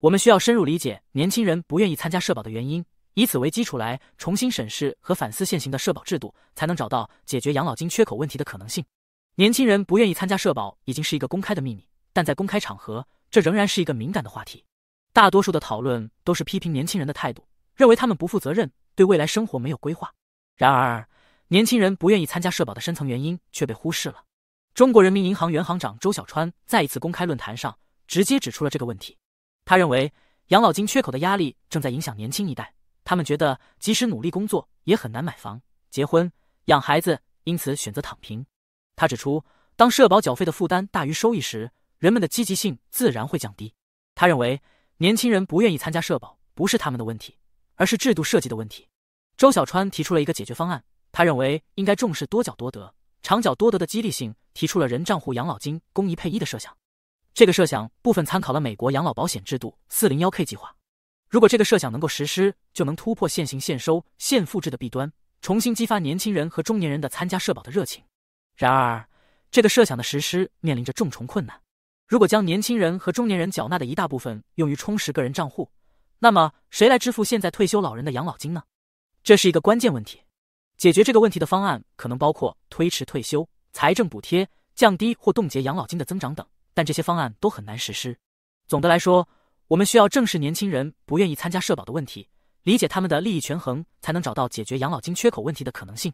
我们需要深入理解年轻人不愿意参加社保的原因，以此为基础来重新审视和反思现行的社保制度，才能找到解决养老金缺口问题的可能性。年轻人不愿意参加社保已经是一个公开的秘密，但在公开场合，这仍然是一个敏感的话题。大多数的讨论都是批评年轻人的态度，认为他们不负责任，对未来生活没有规划。然而，年轻人不愿意参加社保的深层原因却被忽视了。中国人民银行原行长周小川在一次公开论坛上直接指出了这个问题。他认为养老金缺口的压力正在影响年轻一代，他们觉得即使努力工作也很难买房、结婚、养孩子，因此选择躺平。他指出，当社保缴费的负担大于收益时，人们的积极性自然会降低。他认为年轻人不愿意参加社保不是他们的问题，而是制度设计的问题。周小川提出了一个解决方案，他认为应该重视多缴多得、长缴多得的激励性，提出了人账户养老金、公一配一的设想。这个设想部分参考了美国养老保险制度 401k 计划。如果这个设想能够实施，就能突破现行现收现付制的弊端，重新激发年轻人和中年人的参加社保的热情。然而，这个设想的实施面临着重重困难。如果将年轻人和中年人缴纳的一大部分用于充实个人账户，那么谁来支付现在退休老人的养老金呢？这是一个关键问题。解决这个问题的方案可能包括推迟退休、财政补贴、降低或冻结养老金的增长等。但这些方案都很难实施。总的来说，我们需要正视年轻人不愿意参加社保的问题，理解他们的利益权衡，才能找到解决养老金缺口问题的可能性。